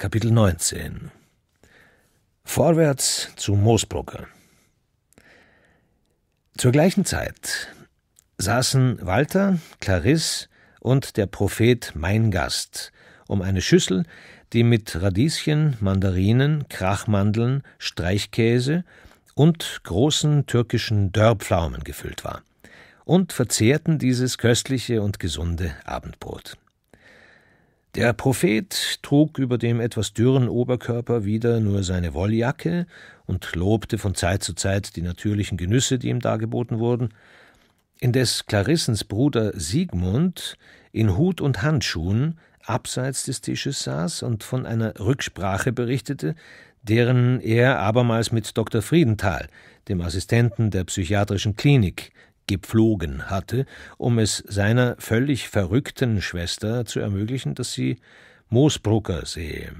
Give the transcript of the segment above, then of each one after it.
Kapitel 19 Vorwärts zu Moosbrugge Zur gleichen Zeit saßen Walter, Clarisse und der Prophet Mein Gast um eine Schüssel, die mit Radieschen, Mandarinen, Krachmandeln, Streichkäse und großen türkischen Dörrpflaumen gefüllt war, und verzehrten dieses köstliche und gesunde Abendbrot. Der Prophet trug über dem etwas dürren Oberkörper wieder nur seine Wolljacke und lobte von Zeit zu Zeit die natürlichen Genüsse, die ihm dargeboten wurden, indes Clarissens Bruder Siegmund in Hut und Handschuhen abseits des Tisches saß und von einer Rücksprache berichtete, deren er abermals mit Dr. Friedenthal, dem Assistenten der psychiatrischen Klinik, gepflogen hatte, um es seiner völlig verrückten Schwester zu ermöglichen, dass sie Moosbrucker sehe.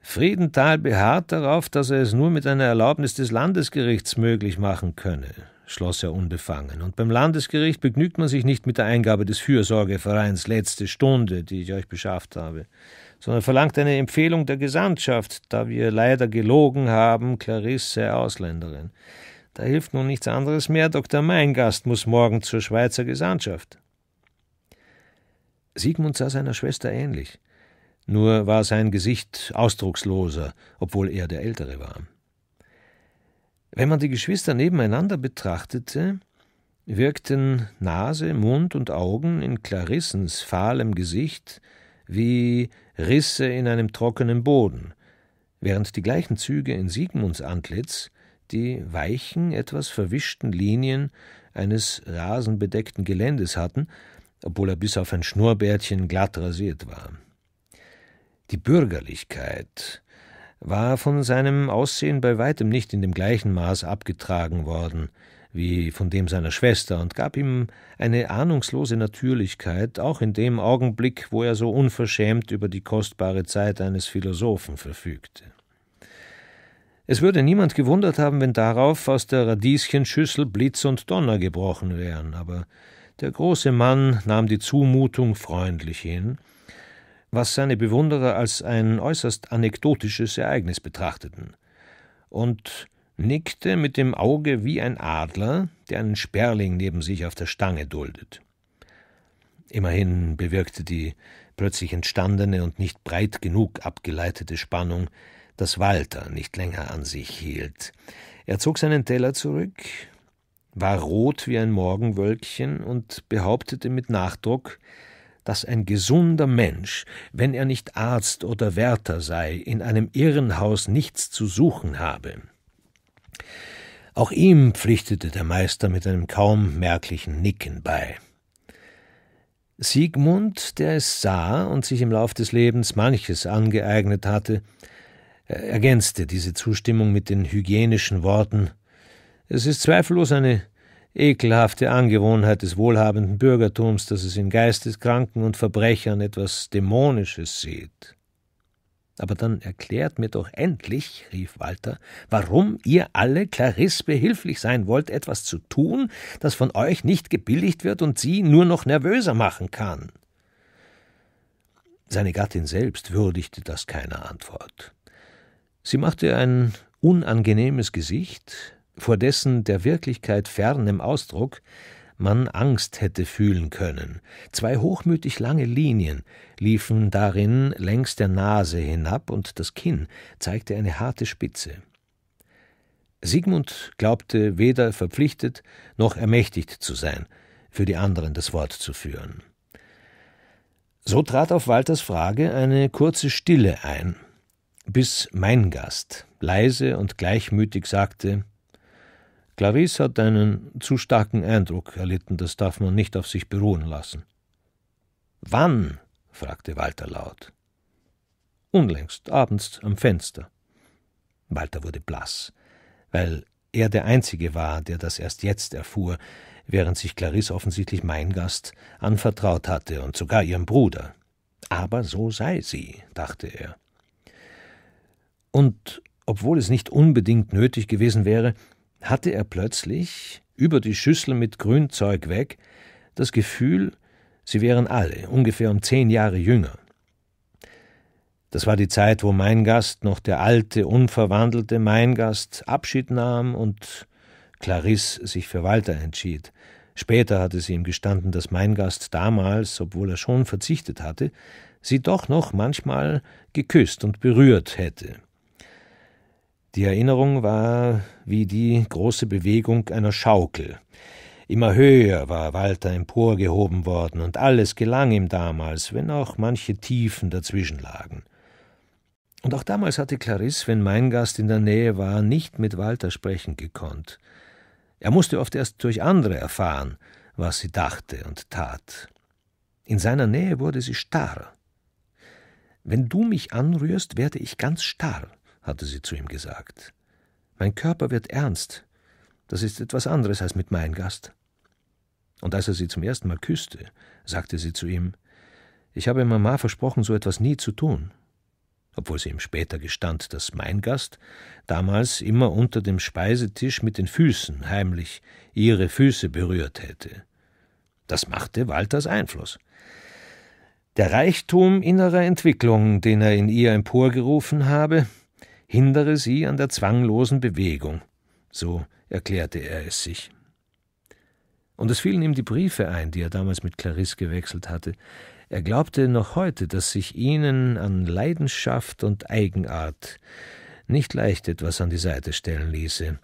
Friedenthal beharrt darauf, dass er es nur mit einer Erlaubnis des Landesgerichts möglich machen könne, schloss er unbefangen. Und beim Landesgericht begnügt man sich nicht mit der Eingabe des Fürsorgevereins letzte Stunde, die ich euch beschafft habe, sondern verlangt eine Empfehlung der Gesandtschaft, da wir leider gelogen haben, Clarisse Ausländerin. Da hilft nun nichts anderes mehr. Dr. Meingast muss morgen zur Schweizer Gesandtschaft. Sigmund sah seiner Schwester ähnlich. Nur war sein Gesicht ausdrucksloser, obwohl er der Ältere war. Wenn man die Geschwister nebeneinander betrachtete, wirkten Nase, Mund und Augen in Clarissens fahlem Gesicht wie Risse in einem trockenen Boden, während die gleichen Züge in Sigmunds Antlitz die weichen, etwas verwischten Linien eines rasenbedeckten Geländes hatten, obwohl er bis auf ein Schnurrbärtchen glatt rasiert war. Die Bürgerlichkeit war von seinem Aussehen bei weitem nicht in dem gleichen Maß abgetragen worden wie von dem seiner Schwester und gab ihm eine ahnungslose Natürlichkeit, auch in dem Augenblick, wo er so unverschämt über die kostbare Zeit eines Philosophen verfügte. Es würde niemand gewundert haben, wenn darauf aus der Radieschenschüssel Blitz und Donner gebrochen wären, aber der große Mann nahm die Zumutung freundlich hin, was seine Bewunderer als ein äußerst anekdotisches Ereignis betrachteten, und nickte mit dem Auge wie ein Adler, der einen Sperling neben sich auf der Stange duldet. Immerhin bewirkte die plötzlich entstandene und nicht breit genug abgeleitete Spannung dass Walter nicht länger an sich hielt. Er zog seinen Teller zurück, war rot wie ein Morgenwölkchen und behauptete mit Nachdruck, dass ein gesunder Mensch, wenn er nicht Arzt oder Wärter sei, in einem Irrenhaus nichts zu suchen habe. Auch ihm pflichtete der Meister mit einem kaum merklichen Nicken bei. Siegmund, der es sah und sich im Lauf des Lebens manches angeeignet hatte, er ergänzte diese Zustimmung mit den hygienischen Worten Es ist zweifellos eine ekelhafte Angewohnheit des wohlhabenden Bürgertums, dass es in Geisteskranken und Verbrechern etwas Dämonisches sieht. Aber dann erklärt mir doch endlich, rief Walter, warum ihr alle Clarisse behilflich sein wollt, etwas zu tun, das von euch nicht gebilligt wird und sie nur noch nervöser machen kann. Seine Gattin selbst würdigte das keiner Antwort. Sie machte ein unangenehmes Gesicht, vor dessen der Wirklichkeit fernem Ausdruck man Angst hätte fühlen können. Zwei hochmütig lange Linien liefen darin längs der Nase hinab und das Kinn zeigte eine harte Spitze. Sigmund glaubte weder verpflichtet noch ermächtigt zu sein, für die anderen das Wort zu führen. So trat auf Walters Frage eine kurze Stille ein, bis mein Gast leise und gleichmütig sagte Clavis hat einen zu starken Eindruck erlitten, das darf man nicht auf sich beruhen lassen. Wann? fragte Walter laut. Unlängst, abends am Fenster. Walter wurde blass, weil er der Einzige war, der das erst jetzt erfuhr, während sich Clarisse offensichtlich mein Gast anvertraut hatte und sogar ihrem Bruder. Aber so sei sie, dachte er. Und obwohl es nicht unbedingt nötig gewesen wäre, hatte er plötzlich, über die Schüssel mit Grünzeug weg, das Gefühl, sie wären alle ungefähr um zehn Jahre jünger. Das war die Zeit, wo mein Gast noch der alte, unverwandelte Mein Gast Abschied nahm und Clarisse sich für Walter entschied. Später hatte sie ihm gestanden, dass mein Gast damals, obwohl er schon verzichtet hatte, sie doch noch manchmal geküsst und berührt hätte. Die Erinnerung war wie die große Bewegung einer Schaukel. Immer höher war Walter emporgehoben worden, und alles gelang ihm damals, wenn auch manche Tiefen dazwischen lagen. Und auch damals hatte Clarisse, wenn mein Gast in der Nähe war, nicht mit Walter sprechen gekonnt. Er musste oft erst durch andere erfahren, was sie dachte und tat. In seiner Nähe wurde sie starr. Wenn du mich anrührst, werde ich ganz starr hatte sie zu ihm gesagt. Mein Körper wird ernst. Das ist etwas anderes als mit meinem Gast. Und als er sie zum ersten Mal küsste, sagte sie zu ihm, ich habe Mama versprochen, so etwas nie zu tun. Obwohl sie ihm später gestand, dass mein Gast damals immer unter dem Speisetisch mit den Füßen heimlich ihre Füße berührt hätte. Das machte Walters Einfluss. Der Reichtum innerer Entwicklung, den er in ihr emporgerufen habe, hindere sie an der zwanglosen Bewegung, so erklärte er es sich. Und es fielen ihm die Briefe ein, die er damals mit Clarisse gewechselt hatte. Er glaubte noch heute, dass sich ihnen an Leidenschaft und Eigenart nicht leicht etwas an die Seite stellen ließe,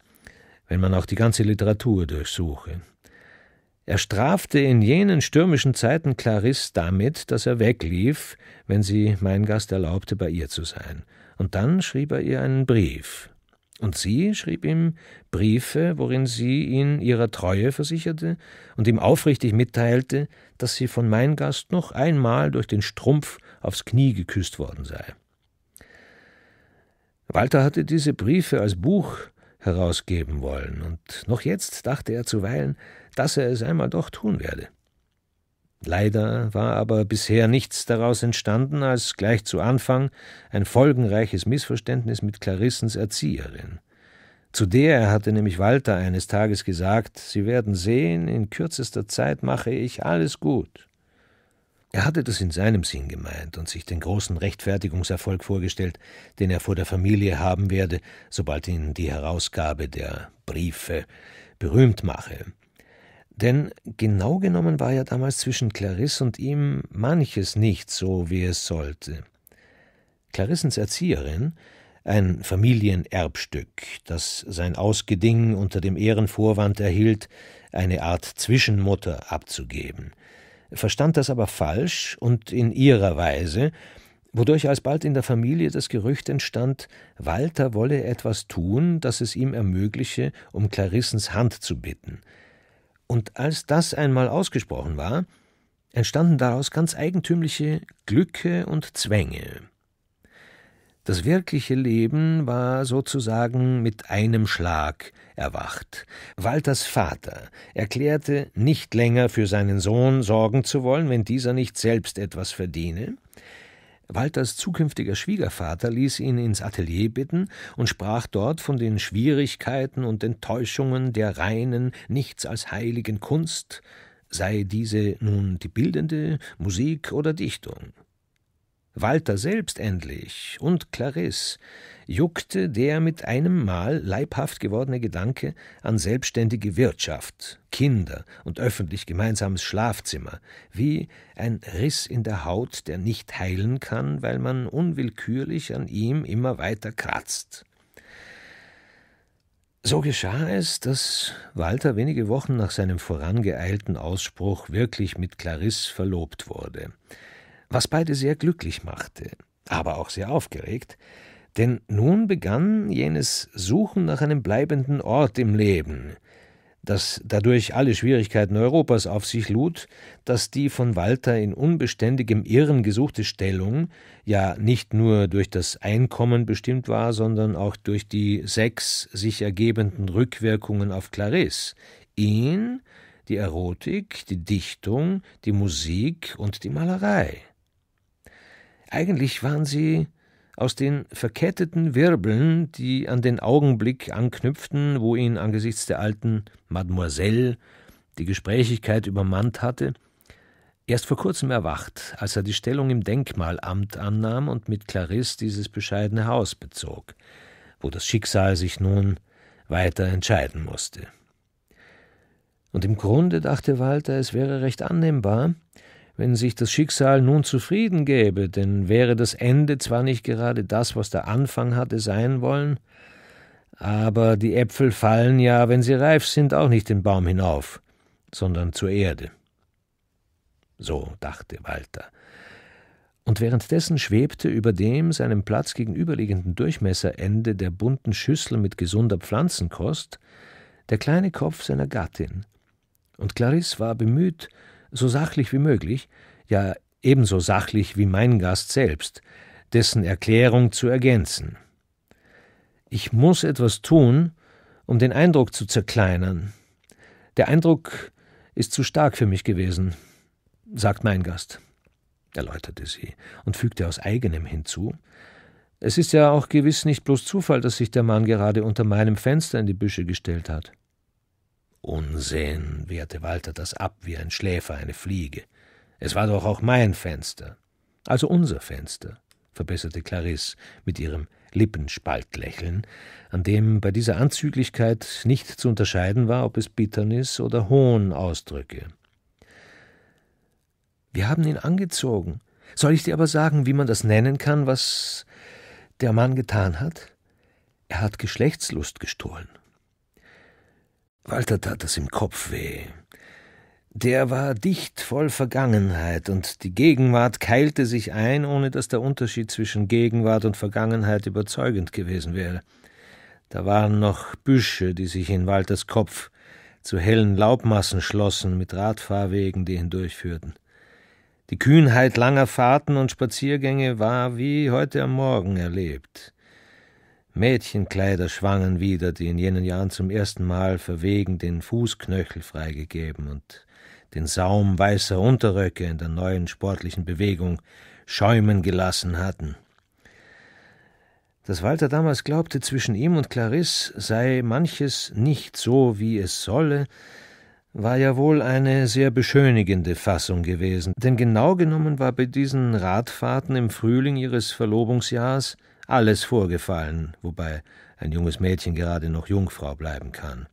wenn man auch die ganze Literatur durchsuche. Er strafte in jenen stürmischen Zeiten Clarisse damit, dass er weglief, wenn sie mein Gast erlaubte, bei ihr zu sein – und dann schrieb er ihr einen Brief. Und sie schrieb ihm Briefe, worin sie ihn ihrer Treue versicherte und ihm aufrichtig mitteilte, dass sie von Gast noch einmal durch den Strumpf aufs Knie geküsst worden sei. Walter hatte diese Briefe als Buch herausgeben wollen, und noch jetzt dachte er zuweilen, dass er es einmal doch tun werde. Leider war aber bisher nichts daraus entstanden, als gleich zu Anfang ein folgenreiches Missverständnis mit Clarissens Erzieherin. Zu der hatte nämlich Walter eines Tages gesagt, Sie werden sehen, in kürzester Zeit mache ich alles gut. Er hatte das in seinem Sinn gemeint und sich den großen Rechtfertigungserfolg vorgestellt, den er vor der Familie haben werde, sobald ihn die Herausgabe der Briefe berühmt mache. Denn genau genommen war ja damals zwischen Clarisse und ihm manches nicht so, wie es sollte. Clarissens Erzieherin, ein Familienerbstück, das sein Ausgeding unter dem Ehrenvorwand erhielt, eine Art Zwischenmutter abzugeben, verstand das aber falsch und in ihrer Weise, wodurch alsbald in der Familie das Gerücht entstand, Walter wolle etwas tun, das es ihm ermögliche, um Clarissens Hand zu bitten – und als das einmal ausgesprochen war, entstanden daraus ganz eigentümliche Glücke und Zwänge. Das wirkliche Leben war sozusagen mit einem Schlag erwacht. Walters Vater erklärte, nicht länger für seinen Sohn sorgen zu wollen, wenn dieser nicht selbst etwas verdiene, Walters zukünftiger Schwiegervater ließ ihn ins Atelier bitten und sprach dort von den Schwierigkeiten und Enttäuschungen der reinen, nichts als heiligen Kunst, sei diese nun die bildende, Musik oder Dichtung. Walter selbst endlich und Clarisse juckte der mit einem Mal leibhaft gewordene Gedanke an selbstständige Wirtschaft, Kinder und öffentlich gemeinsames Schlafzimmer, wie ein Riss in der Haut, der nicht heilen kann, weil man unwillkürlich an ihm immer weiter kratzt. So geschah es, dass Walter wenige Wochen nach seinem vorangeeilten Ausspruch wirklich mit Clarisse verlobt wurde – was beide sehr glücklich machte, aber auch sehr aufgeregt, denn nun begann jenes Suchen nach einem bleibenden Ort im Leben, das dadurch alle Schwierigkeiten Europas auf sich lud, dass die von Walter in unbeständigem Irren gesuchte Stellung ja nicht nur durch das Einkommen bestimmt war, sondern auch durch die sechs sich ergebenden Rückwirkungen auf Clarisse, ihn, die Erotik, die Dichtung, die Musik und die Malerei. Eigentlich waren sie aus den verketteten Wirbeln, die an den Augenblick anknüpften, wo ihn angesichts der alten Mademoiselle die Gesprächigkeit übermannt hatte, erst vor kurzem erwacht, als er die Stellung im Denkmalamt annahm und mit Clarisse dieses bescheidene Haus bezog, wo das Schicksal sich nun weiter entscheiden musste. Und im Grunde dachte Walter, es wäre recht annehmbar, wenn sich das Schicksal nun zufrieden gäbe, denn wäre das Ende zwar nicht gerade das, was der Anfang hatte sein wollen, aber die Äpfel fallen ja, wenn sie reif sind, auch nicht den Baum hinauf, sondern zur Erde. So dachte Walter. Und währenddessen schwebte über dem seinem Platz gegenüberliegenden Durchmesserende der bunten Schüssel mit gesunder Pflanzenkost der kleine Kopf seiner Gattin. Und Clarisse war bemüht, so sachlich wie möglich, ja ebenso sachlich wie mein Gast selbst, dessen Erklärung zu ergänzen. Ich muss etwas tun, um den Eindruck zu zerkleinern. Der Eindruck ist zu stark für mich gewesen, sagt mein Gast, erläuterte sie und fügte aus eigenem hinzu. Es ist ja auch gewiss nicht bloß Zufall, dass sich der Mann gerade unter meinem Fenster in die Büsche gestellt hat. Unsinn, wehrte Walter das ab wie ein Schläfer eine Fliege. Es war doch auch mein Fenster. Also unser Fenster, verbesserte Clarisse mit ihrem Lippenspaltlächeln, an dem bei dieser Anzüglichkeit nicht zu unterscheiden war, ob es Bitternis oder Hohn ausdrücke. Wir haben ihn angezogen. Soll ich dir aber sagen, wie man das nennen kann, was der Mann getan hat? Er hat Geschlechtslust gestohlen. Walter tat es im Kopf weh. Der war dicht voll Vergangenheit, und die Gegenwart keilte sich ein, ohne dass der Unterschied zwischen Gegenwart und Vergangenheit überzeugend gewesen wäre. Da waren noch Büsche, die sich in Walters Kopf zu hellen Laubmassen schlossen, mit Radfahrwegen, die hindurchführten. Die Kühnheit langer Fahrten und Spaziergänge war wie heute am Morgen erlebt. Mädchenkleider schwangen wieder, die in jenen Jahren zum ersten Mal verwegen den Fußknöchel freigegeben und den Saum weißer Unterröcke in der neuen sportlichen Bewegung schäumen gelassen hatten. Dass Walter damals glaubte, zwischen ihm und Clarisse sei manches nicht so, wie es solle, war ja wohl eine sehr beschönigende Fassung gewesen, denn genau genommen war bei diesen Radfahrten im Frühling ihres Verlobungsjahrs alles vorgefallen, wobei ein junges Mädchen gerade noch Jungfrau bleiben kann.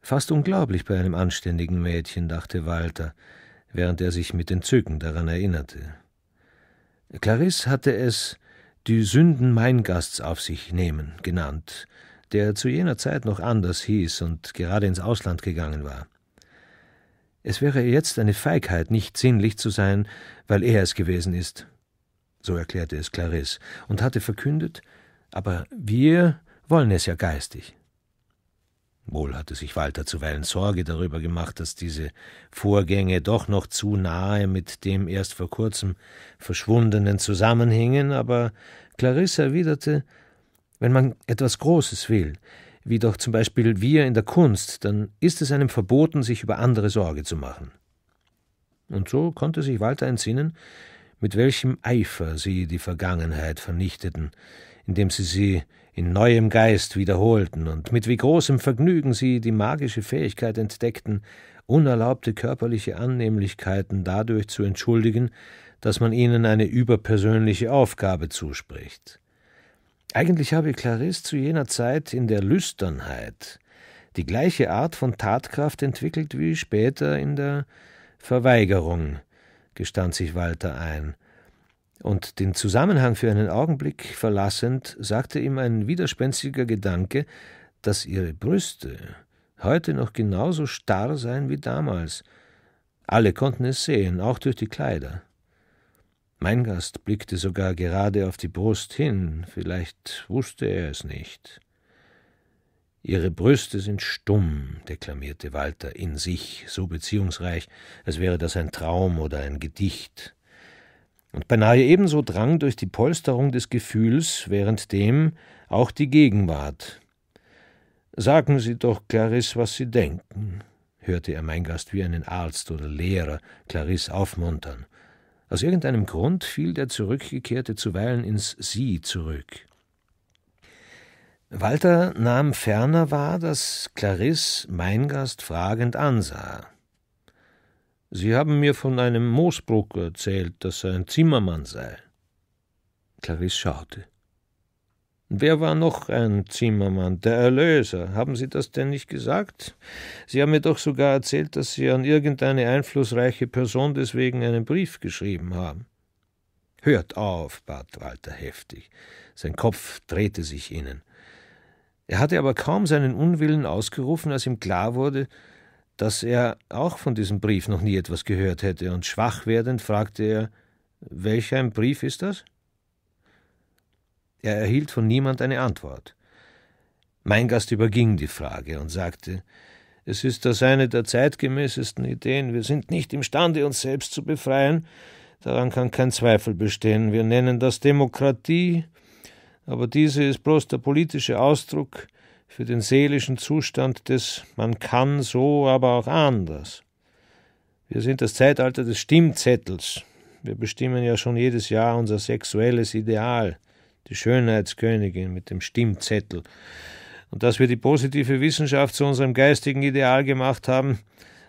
Fast unglaublich bei einem anständigen Mädchen, dachte Walter, während er sich mit Entzücken daran erinnerte. Clarisse hatte es die Sünden Meingasts auf sich nehmen genannt, der zu jener Zeit noch anders hieß und gerade ins Ausland gegangen war. Es wäre jetzt eine Feigheit, nicht sinnlich zu sein, weil er es gewesen ist so erklärte es Clarisse, und hatte verkündet, aber wir wollen es ja geistig. Wohl hatte sich Walter zuweilen Sorge darüber gemacht, dass diese Vorgänge doch noch zu nahe mit dem erst vor kurzem Verschwundenen zusammenhingen, aber Clarisse erwiderte, wenn man etwas Großes will, wie doch zum Beispiel wir in der Kunst, dann ist es einem verboten, sich über andere Sorge zu machen. Und so konnte sich Walter entsinnen, mit welchem Eifer sie die Vergangenheit vernichteten, indem sie sie in neuem Geist wiederholten und mit wie großem Vergnügen sie die magische Fähigkeit entdeckten, unerlaubte körperliche Annehmlichkeiten dadurch zu entschuldigen, dass man ihnen eine überpersönliche Aufgabe zuspricht. Eigentlich habe Clarisse zu jener Zeit in der Lüsternheit die gleiche Art von Tatkraft entwickelt wie später in der Verweigerung, gestand sich Walter ein. Und den Zusammenhang für einen Augenblick verlassend, sagte ihm ein widerspenstiger Gedanke, dass ihre Brüste heute noch genauso starr seien wie damals. Alle konnten es sehen, auch durch die Kleider. Mein Gast blickte sogar gerade auf die Brust hin, vielleicht wusste er es nicht. Ihre Brüste sind stumm, deklamierte Walter in sich, so beziehungsreich, als wäre das ein Traum oder ein Gedicht. Und beinahe ebenso drang durch die Polsterung des Gefühls, währenddem auch die Gegenwart. Sagen Sie doch, Clarisse, was Sie denken, hörte er mein Gast wie einen Arzt oder Lehrer Clarisse aufmuntern. Aus irgendeinem Grund fiel der Zurückgekehrte zuweilen ins Sie zurück. Walter nahm ferner wahr, dass Clarisse Meingast fragend ansah. Sie haben mir von einem Moosbruck erzählt, dass er ein Zimmermann sei. Clarisse schaute. Wer war noch ein Zimmermann? Der Erlöser. Haben Sie das denn nicht gesagt? Sie haben mir doch sogar erzählt, dass Sie an irgendeine einflussreiche Person deswegen einen Brief geschrieben haben. Hört auf, bat Walter heftig. Sein Kopf drehte sich innen. Er hatte aber kaum seinen Unwillen ausgerufen, als ihm klar wurde, dass er auch von diesem Brief noch nie etwas gehört hätte, und schwach werdend fragte er Welcher ein Brief ist das? Er erhielt von niemand eine Antwort. Mein Gast überging die Frage und sagte es ist das eine der zeitgemäßesten Ideen. Wir sind nicht imstande, uns selbst zu befreien. Daran kann kein Zweifel bestehen. Wir nennen das Demokratie, aber diese ist bloß der politische Ausdruck für den seelischen Zustand des man kann so, aber auch anders. Wir sind das Zeitalter des Stimmzettels. Wir bestimmen ja schon jedes Jahr unser sexuelles Ideal, die Schönheitskönigin mit dem Stimmzettel. Und dass wir die positive Wissenschaft zu unserem geistigen Ideal gemacht haben,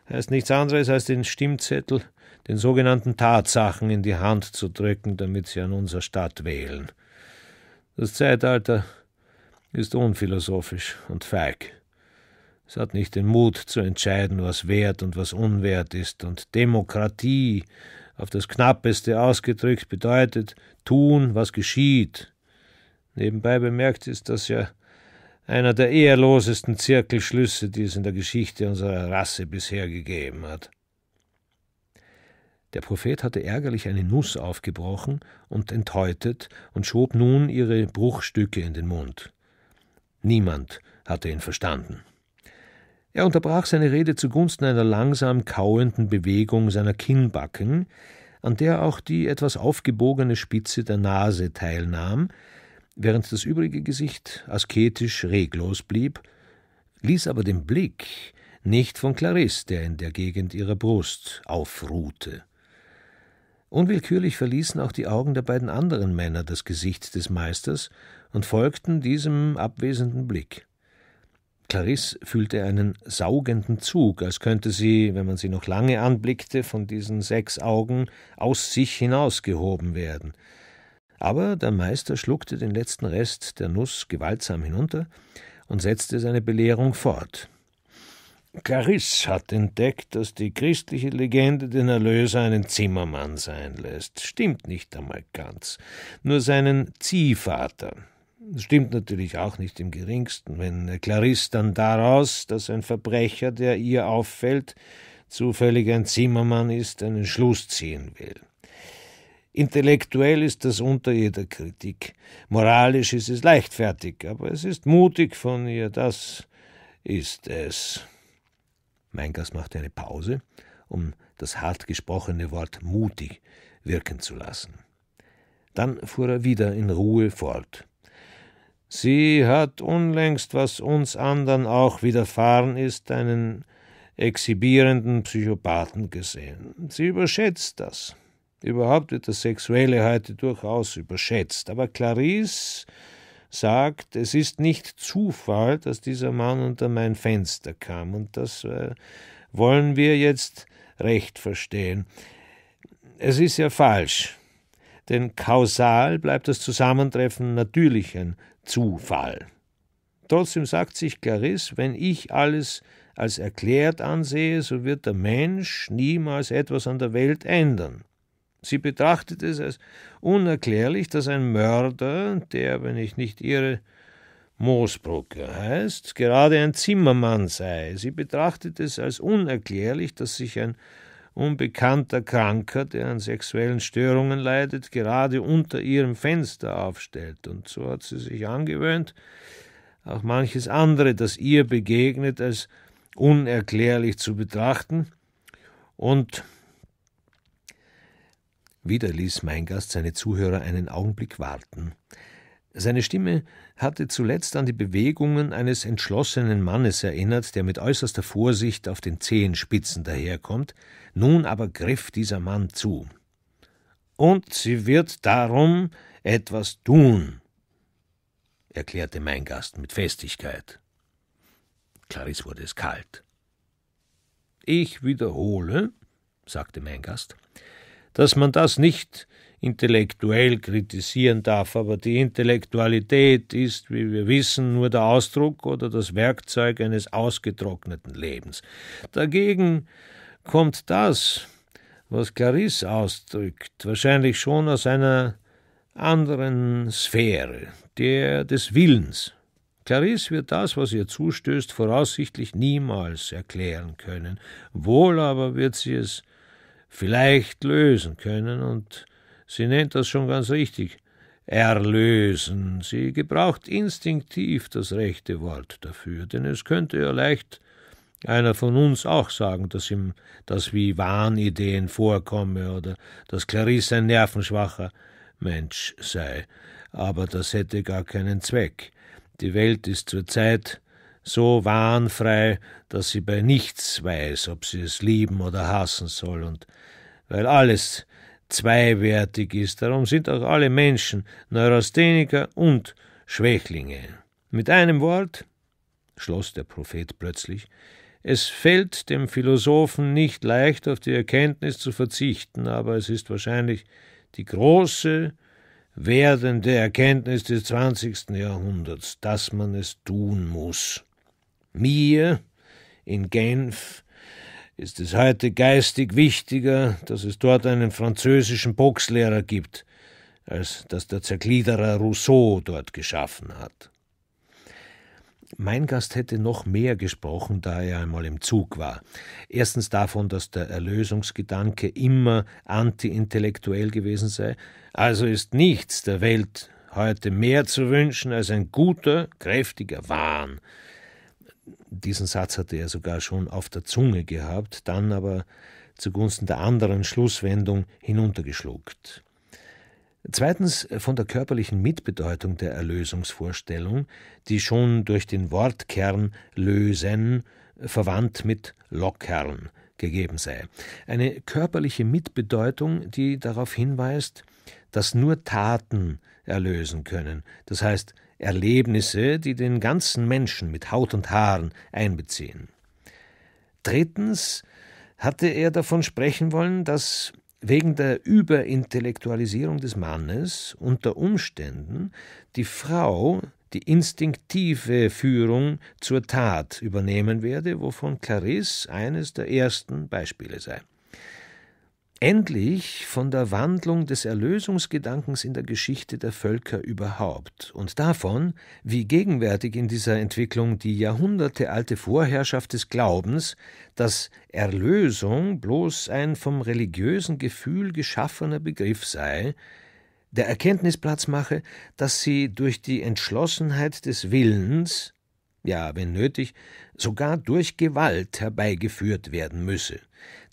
heißt nichts anderes als den Stimmzettel, den sogenannten Tatsachen in die Hand zu drücken, damit sie an unser Stadt wählen. Das Zeitalter ist unphilosophisch und feig. Es hat nicht den Mut zu entscheiden, was wert und was unwert ist, und Demokratie auf das knappeste ausgedrückt bedeutet tun, was geschieht. Nebenbei bemerkt ist das ja einer der ehrlosesten Zirkelschlüsse, die es in der Geschichte unserer Rasse bisher gegeben hat. Der Prophet hatte ärgerlich eine Nuss aufgebrochen und enthäutet und schob nun ihre Bruchstücke in den Mund. Niemand hatte ihn verstanden. Er unterbrach seine Rede zugunsten einer langsam kauenden Bewegung seiner Kinnbacken, an der auch die etwas aufgebogene Spitze der Nase teilnahm, während das übrige Gesicht asketisch reglos blieb, ließ aber den Blick nicht von Clarisse, der in der Gegend ihrer Brust aufruhte. Unwillkürlich verließen auch die Augen der beiden anderen Männer das Gesicht des Meisters und folgten diesem abwesenden Blick. Clarisse fühlte einen saugenden Zug, als könnte sie, wenn man sie noch lange anblickte, von diesen sechs Augen aus sich hinausgehoben werden. Aber der Meister schluckte den letzten Rest der Nuss gewaltsam hinunter und setzte seine Belehrung fort. Clarisse hat entdeckt, dass die christliche Legende den Erlöser einen Zimmermann sein lässt. Stimmt nicht einmal ganz. Nur seinen Ziehvater. Stimmt natürlich auch nicht im geringsten, wenn Clarisse dann daraus, dass ein Verbrecher, der ihr auffällt, zufällig ein Zimmermann ist, einen Schluss ziehen will. Intellektuell ist das unter jeder Kritik. Moralisch ist es leichtfertig, aber es ist mutig von ihr, das ist es. Meingast machte eine Pause, um das hart gesprochene Wort mutig wirken zu lassen. Dann fuhr er wieder in Ruhe fort. Sie hat unlängst, was uns andern auch widerfahren ist, einen exhibierenden Psychopathen gesehen. Sie überschätzt das. Überhaupt wird das Sexuelle heute durchaus überschätzt. Aber Clarice sagt, es ist nicht Zufall, dass dieser Mann unter mein Fenster kam. Und das äh, wollen wir jetzt recht verstehen. Es ist ja falsch, denn kausal bleibt das Zusammentreffen natürlich ein Zufall. Trotzdem sagt sich Clarisse, wenn ich alles als erklärt ansehe, so wird der Mensch niemals etwas an der Welt ändern. Sie betrachtet es als unerklärlich, dass ein Mörder, der, wenn ich nicht irre, Moosbrucker heißt, gerade ein Zimmermann sei. Sie betrachtet es als unerklärlich, dass sich ein unbekannter Kranker, der an sexuellen Störungen leidet, gerade unter ihrem Fenster aufstellt. Und so hat sie sich angewöhnt, auch manches andere, das ihr begegnet, als unerklärlich zu betrachten und wieder ließ mein Gast seine Zuhörer einen Augenblick warten. Seine Stimme hatte zuletzt an die Bewegungen eines entschlossenen Mannes erinnert, der mit äußerster Vorsicht auf den Zehenspitzen daherkommt, nun aber griff dieser Mann zu. Und sie wird darum etwas tun, erklärte mein Gast mit Festigkeit. Clarisse wurde es kalt. Ich wiederhole, sagte mein Gast, dass man das nicht intellektuell kritisieren darf, aber die Intellektualität ist, wie wir wissen, nur der Ausdruck oder das Werkzeug eines ausgetrockneten Lebens. Dagegen kommt das, was Clarisse ausdrückt, wahrscheinlich schon aus einer anderen Sphäre, der des Willens. Clarisse wird das, was ihr zustößt, voraussichtlich niemals erklären können, wohl aber wird sie es vielleicht lösen können, und sie nennt das schon ganz richtig erlösen. Sie gebraucht instinktiv das rechte Wort dafür, denn es könnte ja leicht einer von uns auch sagen, dass ihm das wie Wahnideen vorkomme oder dass Clarisse ein nervenschwacher Mensch sei. Aber das hätte gar keinen Zweck. Die Welt ist zurzeit so wahnfrei, dass sie bei nichts weiß, ob sie es lieben oder hassen soll, und weil alles zweiwertig ist, darum sind auch alle Menschen Neurastheniker und Schwächlinge. Mit einem Wort, schloss der Prophet plötzlich, es fällt dem Philosophen nicht leicht, auf die Erkenntnis zu verzichten, aber es ist wahrscheinlich die große, werdende Erkenntnis des 20. Jahrhunderts, dass man es tun muss mir in Genf ist es heute geistig wichtiger, dass es dort einen französischen Boxlehrer gibt, als dass der Zergliederer Rousseau dort geschaffen hat. Mein Gast hätte noch mehr gesprochen, da er einmal im Zug war. Erstens davon, dass der Erlösungsgedanke immer antiintellektuell gewesen sei. Also ist nichts der Welt heute mehr zu wünschen als ein guter, kräftiger Wahn, diesen Satz hatte er sogar schon auf der Zunge gehabt, dann aber zugunsten der anderen Schlusswendung hinuntergeschluckt. Zweitens äh, von der körperlichen Mitbedeutung der Erlösungsvorstellung, die schon durch den Wortkern lösen äh, verwandt mit lockern gegeben sei. Eine körperliche Mitbedeutung, die darauf hinweist, dass nur Taten erlösen können, das heißt Erlebnisse, die den ganzen Menschen mit Haut und Haaren einbeziehen. Drittens hatte er davon sprechen wollen, dass wegen der Überintellektualisierung des Mannes unter Umständen die Frau die instinktive Führung zur Tat übernehmen werde, wovon Clarisse eines der ersten Beispiele sei endlich von der Wandlung des Erlösungsgedankens in der Geschichte der Völker überhaupt und davon, wie gegenwärtig in dieser Entwicklung die jahrhundertealte Vorherrschaft des Glaubens, dass Erlösung bloß ein vom religiösen Gefühl geschaffener Begriff sei, der Erkenntnis Platz mache, dass sie durch die Entschlossenheit des Willens, ja, wenn nötig, sogar durch Gewalt herbeigeführt werden müsse,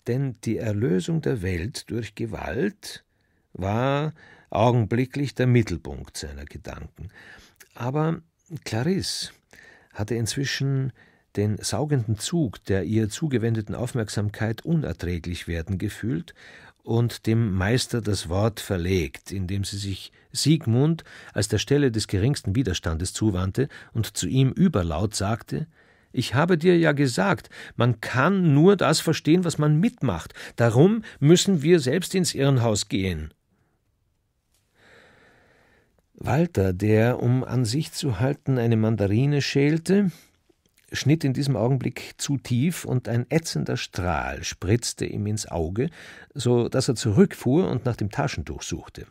denn die Erlösung der Welt durch Gewalt war augenblicklich der Mittelpunkt seiner Gedanken. Aber Clarisse hatte inzwischen den saugenden Zug der ihr zugewendeten Aufmerksamkeit unerträglich werden gefühlt und dem Meister das Wort verlegt, indem sie sich Siegmund als der Stelle des geringsten Widerstandes zuwandte und zu ihm überlaut sagte ich habe dir ja gesagt, man kann nur das verstehen, was man mitmacht. Darum müssen wir selbst ins Irrenhaus gehen. Walter, der, um an sich zu halten, eine Mandarine schälte, schnitt in diesem Augenblick zu tief und ein ätzender Strahl spritzte ihm ins Auge, so dass er zurückfuhr und nach dem Taschentuch suchte.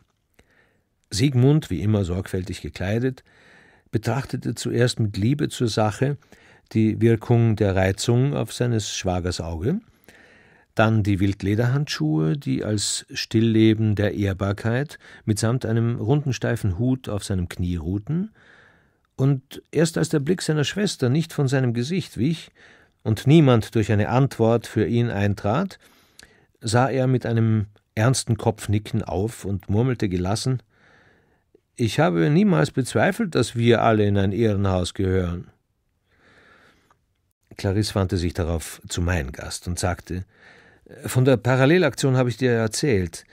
Siegmund, wie immer sorgfältig gekleidet, betrachtete zuerst mit Liebe zur Sache, die Wirkung der Reizung auf seines Schwagers Auge, dann die Wildlederhandschuhe, die als Stillleben der Ehrbarkeit mitsamt einem runden steifen Hut auf seinem Knie ruhten, und erst als der Blick seiner Schwester nicht von seinem Gesicht wich und niemand durch eine Antwort für ihn eintrat, sah er mit einem ernsten Kopfnicken auf und murmelte gelassen Ich habe niemals bezweifelt, dass wir alle in ein Ehrenhaus gehören. Clarisse wandte sich darauf zu meinem Gast und sagte Von der Parallelaktion habe ich dir erzählt.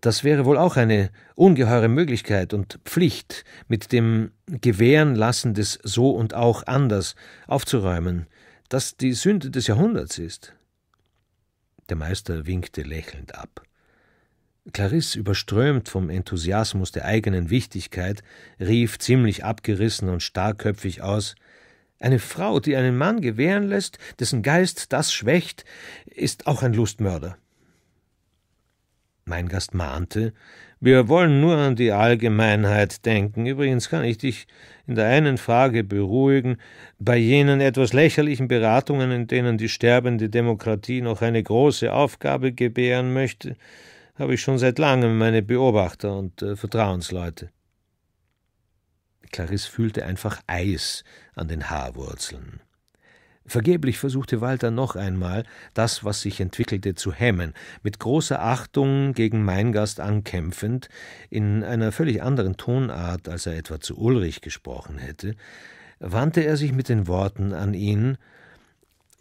Das wäre wohl auch eine ungeheure Möglichkeit und Pflicht, mit dem Gewährenlassen des so und auch anders aufzuräumen, das die Sünde des Jahrhunderts ist. Der Meister winkte lächelnd ab. Clarisse, überströmt vom Enthusiasmus der eigenen Wichtigkeit, rief ziemlich abgerissen und starrköpfig aus eine Frau, die einen Mann gewähren lässt, dessen Geist das schwächt, ist auch ein Lustmörder. Mein Gast mahnte, wir wollen nur an die Allgemeinheit denken. Übrigens kann ich dich in der einen Frage beruhigen. Bei jenen etwas lächerlichen Beratungen, in denen die sterbende Demokratie noch eine große Aufgabe gebären möchte, habe ich schon seit langem meine Beobachter und äh, Vertrauensleute. Clarisse fühlte einfach Eis an den Haarwurzeln. Vergeblich versuchte Walter noch einmal, das, was sich entwickelte, zu hemmen, mit großer Achtung gegen Meingast ankämpfend, in einer völlig anderen Tonart, als er etwa zu Ulrich gesprochen hätte, wandte er sich mit den Worten an ihn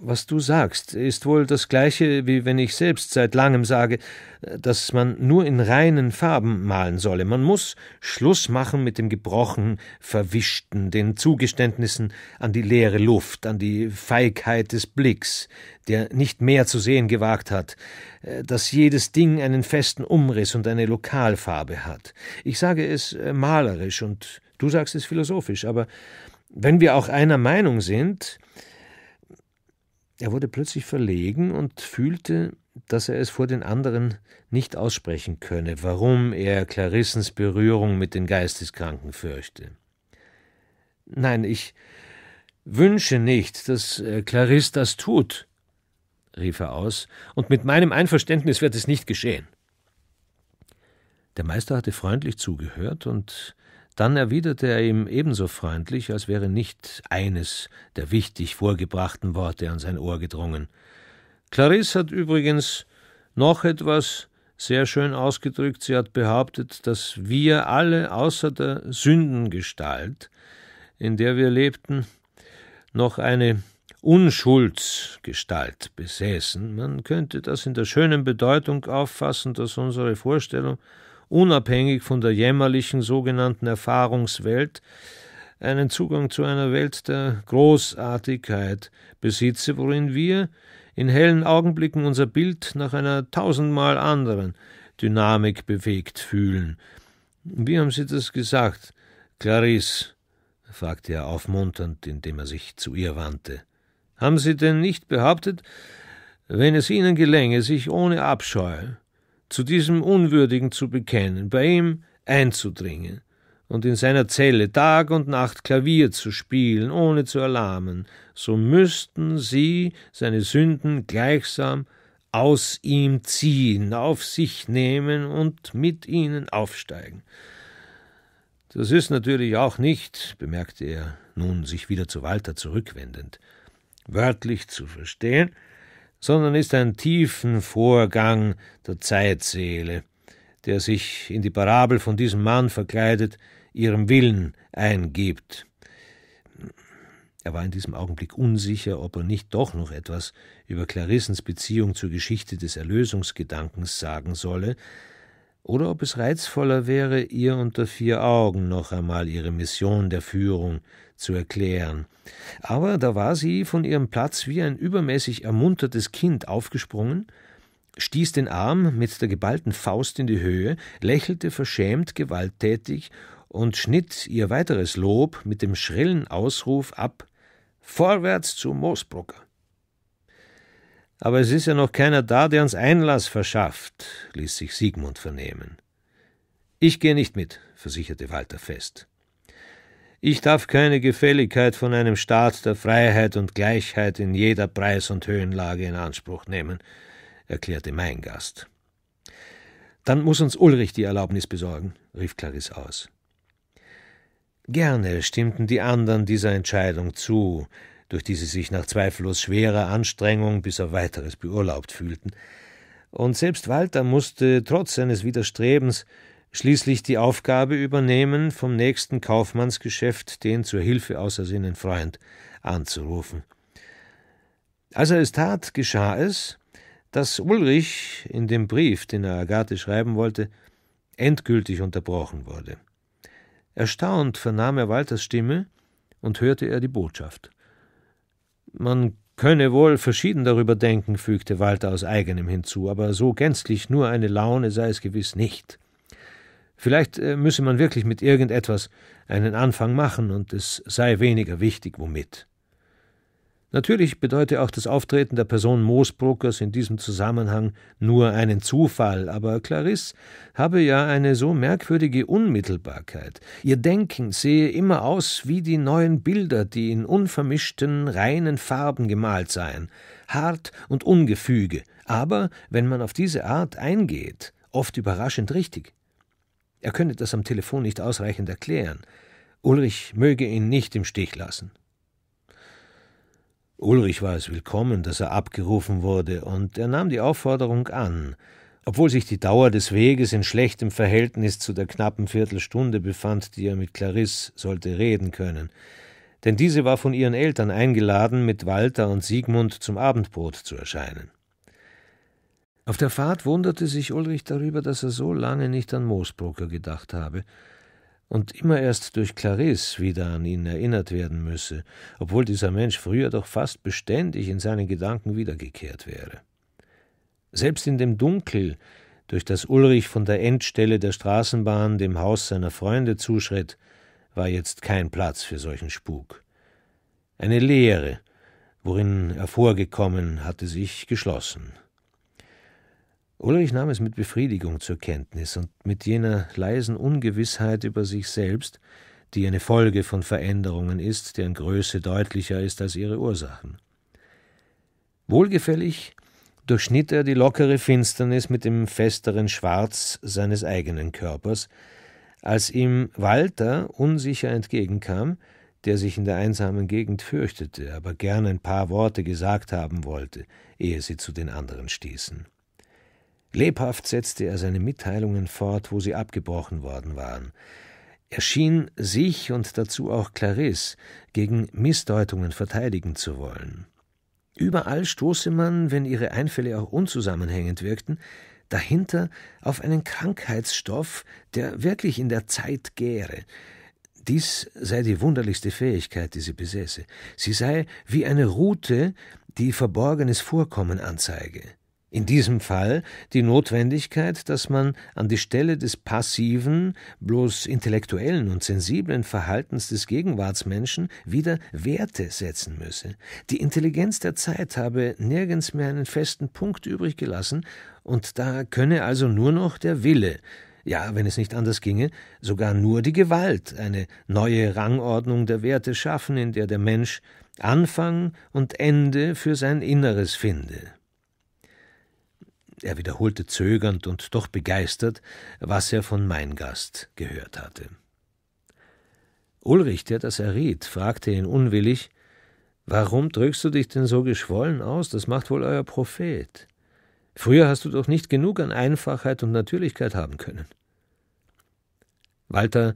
was du sagst, ist wohl das gleiche, wie wenn ich selbst seit langem sage, dass man nur in reinen Farben malen solle. Man muss Schluss machen mit dem Gebrochen, Verwischten, den Zugeständnissen an die leere Luft, an die Feigheit des Blicks, der nicht mehr zu sehen gewagt hat, äh, dass jedes Ding einen festen Umriss und eine Lokalfarbe hat. Ich sage es äh, malerisch und du sagst es philosophisch, aber wenn wir auch einer Meinung sind, er wurde plötzlich verlegen und fühlte, dass er es vor den anderen nicht aussprechen könne, warum er Clarissens Berührung mit den Geisteskranken fürchte. Nein, ich wünsche nicht, dass äh, Clarisse das tut, rief er aus, und mit meinem Einverständnis wird es nicht geschehen. Der Meister hatte freundlich zugehört und dann erwiderte er ihm ebenso freundlich, als wäre nicht eines der wichtig vorgebrachten Worte an sein Ohr gedrungen. Clarisse hat übrigens noch etwas sehr schön ausgedrückt. Sie hat behauptet, dass wir alle außer der Sündengestalt, in der wir lebten, noch eine Unschuldsgestalt besäßen. Man könnte das in der schönen Bedeutung auffassen, dass unsere Vorstellung unabhängig von der jämmerlichen sogenannten Erfahrungswelt, einen Zugang zu einer Welt der Großartigkeit besitze, worin wir in hellen Augenblicken unser Bild nach einer tausendmal anderen Dynamik bewegt fühlen. Wie haben Sie das gesagt, Clarisse? fragte er aufmunternd, indem er sich zu ihr wandte. Haben Sie denn nicht behauptet, wenn es Ihnen gelänge, sich ohne Abscheu zu diesem Unwürdigen zu bekennen, bei ihm einzudringen und in seiner Zelle Tag und Nacht Klavier zu spielen, ohne zu erlahmen, so müssten sie seine Sünden gleichsam aus ihm ziehen, auf sich nehmen und mit ihnen aufsteigen. Das ist natürlich auch nicht, bemerkte er nun sich wieder zu Walter zurückwendend, wörtlich zu verstehen, sondern ist ein tiefen Vorgang der Zeitseele, der sich in die Parabel von diesem Mann verkleidet, ihrem Willen eingibt. Er war in diesem Augenblick unsicher, ob er nicht doch noch etwas über Clarissens Beziehung zur Geschichte des Erlösungsgedankens sagen solle, oder ob es reizvoller wäre, ihr unter vier Augen noch einmal ihre Mission der Führung zu erklären. Aber da war sie von ihrem Platz wie ein übermäßig ermuntertes Kind aufgesprungen, stieß den Arm mit der geballten Faust in die Höhe, lächelte verschämt gewalttätig und schnitt ihr weiteres Lob mit dem schrillen Ausruf ab Vorwärts zu Moosbrucker. Aber es ist ja noch keiner da, der uns Einlass verschafft, ließ sich Siegmund vernehmen. Ich gehe nicht mit, versicherte Walter fest. Ich darf keine Gefälligkeit von einem Staat der Freiheit und Gleichheit in jeder Preis- und Höhenlage in Anspruch nehmen, erklärte mein Gast. Dann muss uns Ulrich die Erlaubnis besorgen, rief Clarisse aus. Gerne stimmten die anderen dieser Entscheidung zu, durch die sie sich nach zweifellos schwerer Anstrengung bis auf weiteres beurlaubt fühlten. Und selbst Walter musste trotz seines Widerstrebens schließlich die Aufgabe übernehmen, vom nächsten Kaufmannsgeschäft den zur Hilfe außersehenden Freund anzurufen. Als er es tat, geschah es, dass Ulrich in dem Brief, den er Agathe schreiben wollte, endgültig unterbrochen wurde. Erstaunt vernahm er Walters Stimme und hörte er die Botschaft. Man könne wohl verschieden darüber denken, fügte Walter aus eigenem hinzu, aber so gänzlich nur eine Laune sei es gewiss nicht. Vielleicht äh, müsse man wirklich mit irgendetwas einen Anfang machen und es sei weniger wichtig, womit. Natürlich bedeute auch das Auftreten der Person Moosbruckers in diesem Zusammenhang nur einen Zufall, aber Clarisse habe ja eine so merkwürdige Unmittelbarkeit. Ihr Denken sehe immer aus wie die neuen Bilder, die in unvermischten, reinen Farben gemalt seien, hart und ungefüge, aber, wenn man auf diese Art eingeht, oft überraschend richtig. Er könne das am Telefon nicht ausreichend erklären. Ulrich möge ihn nicht im Stich lassen. Ulrich war es willkommen, dass er abgerufen wurde, und er nahm die Aufforderung an, obwohl sich die Dauer des Weges in schlechtem Verhältnis zu der knappen Viertelstunde befand, die er mit Clarisse sollte reden können. Denn diese war von ihren Eltern eingeladen, mit Walter und Sigmund zum Abendbrot zu erscheinen. Auf der Fahrt wunderte sich Ulrich darüber, dass er so lange nicht an Moosbrucker gedacht habe und immer erst durch Clarisse wieder an ihn erinnert werden müsse, obwohl dieser Mensch früher doch fast beständig in seinen Gedanken wiedergekehrt wäre. Selbst in dem Dunkel, durch das Ulrich von der Endstelle der Straßenbahn dem Haus seiner Freunde zuschritt, war jetzt kein Platz für solchen Spuk. Eine Leere, worin er vorgekommen, hatte sich geschlossen. Ulrich nahm es mit Befriedigung zur Kenntnis und mit jener leisen Ungewissheit über sich selbst, die eine Folge von Veränderungen ist, deren Größe deutlicher ist als ihre Ursachen. Wohlgefällig durchschnitt er die lockere Finsternis mit dem festeren Schwarz seines eigenen Körpers, als ihm Walter unsicher entgegenkam, der sich in der einsamen Gegend fürchtete, aber gern ein paar Worte gesagt haben wollte, ehe sie zu den anderen stießen. Lebhaft setzte er seine Mitteilungen fort, wo sie abgebrochen worden waren. Er schien sich und dazu auch Clarisse gegen Missdeutungen verteidigen zu wollen. Überall stoße man, wenn ihre Einfälle auch unzusammenhängend wirkten, dahinter auf einen Krankheitsstoff, der wirklich in der Zeit gäre. Dies sei die wunderlichste Fähigkeit, die sie besäße. Sie sei wie eine Rute, die verborgenes Vorkommen anzeige. In diesem Fall die Notwendigkeit, dass man an die Stelle des passiven, bloß intellektuellen und sensiblen Verhaltens des Gegenwartsmenschen wieder Werte setzen müsse. Die Intelligenz der Zeit habe nirgends mehr einen festen Punkt übrig gelassen, und da könne also nur noch der Wille, ja, wenn es nicht anders ginge, sogar nur die Gewalt eine neue Rangordnung der Werte schaffen, in der der Mensch Anfang und Ende für sein Inneres finde. Er wiederholte zögernd und doch begeistert, was er von Gast gehört hatte. Ulrich, der das erriet, fragte ihn unwillig Warum drückst du dich denn so geschwollen aus? Das macht wohl euer Prophet. Früher hast du doch nicht genug an Einfachheit und Natürlichkeit haben können. Walter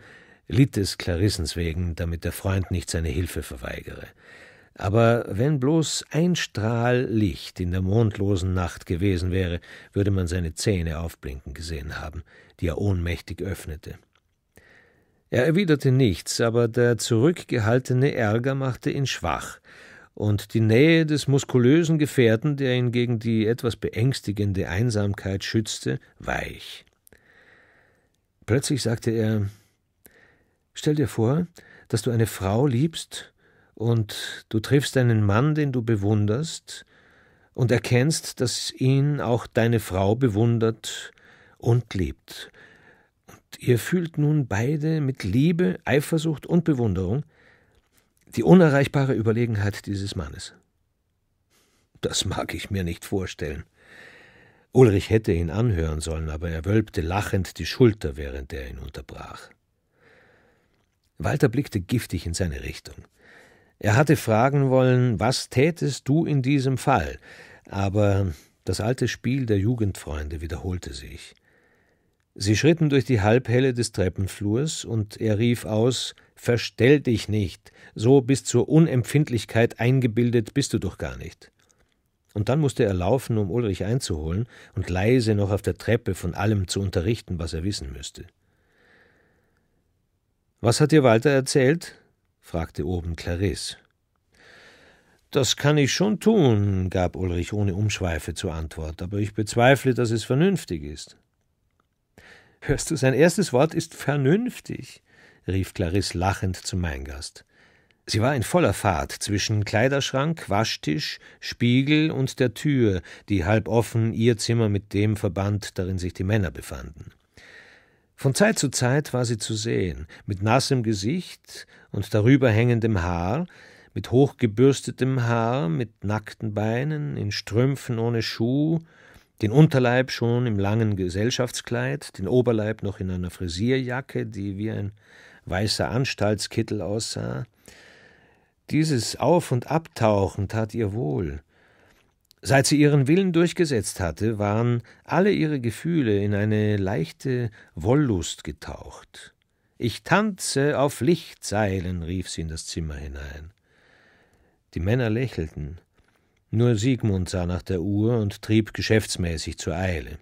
litt es Clarissens wegen, damit der Freund nicht seine Hilfe verweigere. Aber wenn bloß ein Strahl Licht in der mondlosen Nacht gewesen wäre, würde man seine Zähne aufblinken gesehen haben, die er ohnmächtig öffnete. Er erwiderte nichts, aber der zurückgehaltene Ärger machte ihn schwach, und die Nähe des muskulösen Gefährten, der ihn gegen die etwas beängstigende Einsamkeit schützte, weich. Plötzlich sagte er Stell dir vor, dass du eine Frau liebst und du triffst einen Mann, den du bewunderst, und erkennst, dass ihn auch deine Frau bewundert und liebt. Und ihr fühlt nun beide mit Liebe, Eifersucht und Bewunderung die unerreichbare Überlegenheit dieses Mannes. Das mag ich mir nicht vorstellen. Ulrich hätte ihn anhören sollen, aber er wölbte lachend die Schulter, während er ihn unterbrach. Walter blickte giftig in seine Richtung. Er hatte fragen wollen, was tätest du in diesem Fall? Aber das alte Spiel der Jugendfreunde wiederholte sich. Sie schritten durch die Halbhelle des Treppenflurs, und er rief aus Verstell dich nicht, so bis zur Unempfindlichkeit eingebildet bist du doch gar nicht. Und dann musste er laufen, um Ulrich einzuholen und leise noch auf der Treppe von allem zu unterrichten, was er wissen müsste. Was hat dir Walter erzählt? fragte oben Clarisse. Das kann ich schon tun, gab Ulrich ohne Umschweife zur Antwort, aber ich bezweifle, dass es vernünftig ist. Hörst du, sein erstes Wort ist vernünftig, rief Clarisse lachend zu Meingast. Sie war in voller Fahrt zwischen Kleiderschrank, Waschtisch, Spiegel und der Tür, die halb offen ihr Zimmer mit dem verband, darin sich die Männer befanden. Von Zeit zu Zeit war sie zu sehen, mit nassem Gesicht und darüber hängendem Haar, mit hochgebürstetem Haar, mit nackten Beinen, in Strümpfen ohne Schuh, den Unterleib schon im langen Gesellschaftskleid, den Oberleib noch in einer Frisierjacke, die wie ein weißer Anstaltskittel aussah. Dieses Auf- und Abtauchen tat ihr wohl. Seit sie ihren Willen durchgesetzt hatte, waren alle ihre Gefühle in eine leichte Wollust getaucht. Ich tanze auf Lichtseilen, rief sie in das Zimmer hinein. Die Männer lächelten. Nur Siegmund sah nach der Uhr und trieb geschäftsmäßig zur Eile.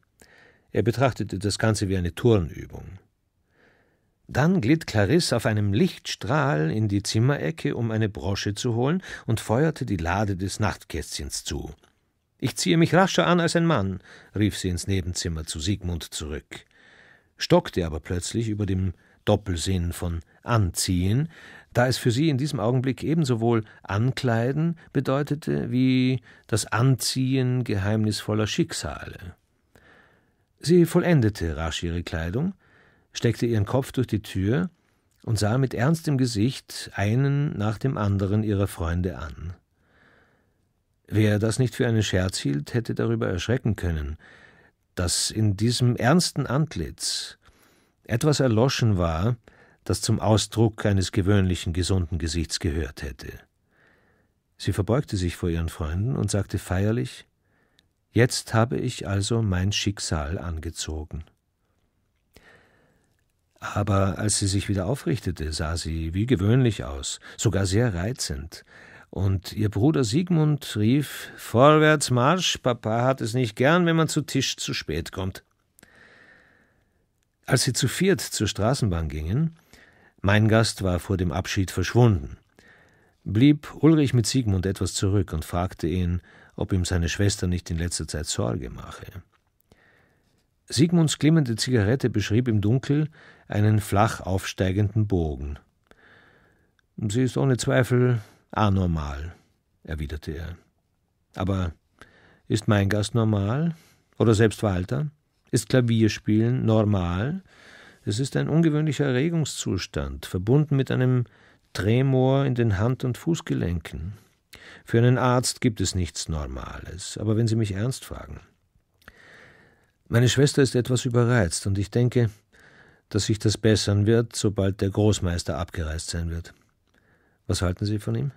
Er betrachtete das Ganze wie eine Turnübung. Dann glitt Clarisse auf einem Lichtstrahl in die Zimmerecke, um eine Brosche zu holen, und feuerte die Lade des Nachtkästchens zu. Ich ziehe mich rascher an als ein Mann, rief sie ins Nebenzimmer zu Sigmund zurück, stockte aber plötzlich über dem Doppelsinn von anziehen, da es für sie in diesem Augenblick ebensowohl ankleiden bedeutete wie das Anziehen geheimnisvoller Schicksale. Sie vollendete rasch ihre Kleidung, steckte ihren Kopf durch die Tür und sah mit ernstem Gesicht einen nach dem anderen ihrer Freunde an. Wer das nicht für einen Scherz hielt, hätte darüber erschrecken können, dass in diesem ernsten Antlitz etwas erloschen war, das zum Ausdruck eines gewöhnlichen gesunden Gesichts gehört hätte. Sie verbeugte sich vor ihren Freunden und sagte feierlich Jetzt habe ich also mein Schicksal angezogen. Aber als sie sich wieder aufrichtete, sah sie wie gewöhnlich aus, sogar sehr reizend, und ihr Bruder Sigmund rief Vorwärts Marsch, Papa hat es nicht gern, wenn man zu Tisch zu spät kommt. Als sie zu viert zur Straßenbahn gingen, mein Gast war vor dem Abschied verschwunden, blieb Ulrich mit Sigmund etwas zurück und fragte ihn, ob ihm seine Schwester nicht in letzter Zeit Sorge mache. Sigmunds glimmende Zigarette beschrieb im Dunkel einen flach aufsteigenden Bogen. Sie ist ohne Zweifel Anormal, erwiderte er. Aber ist mein Gast normal? Oder selbst Walter? Ist Klavierspielen normal? Es ist ein ungewöhnlicher Erregungszustand, verbunden mit einem Tremor in den Hand- und Fußgelenken. Für einen Arzt gibt es nichts Normales, aber wenn Sie mich ernst fragen. Meine Schwester ist etwas überreizt, und ich denke, dass sich das bessern wird, sobald der Großmeister abgereist sein wird. Was halten Sie von ihm?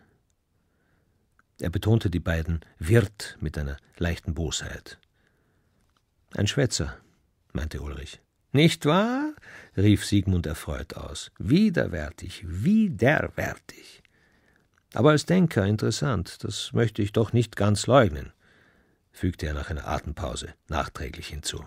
Er betonte die beiden Wirt mit einer leichten Bosheit. Ein Schwätzer, meinte Ulrich. Nicht wahr? rief Siegmund erfreut aus. Widerwärtig, widerwärtig. Aber als Denker interessant, das möchte ich doch nicht ganz leugnen, fügte er nach einer Atempause nachträglich hinzu.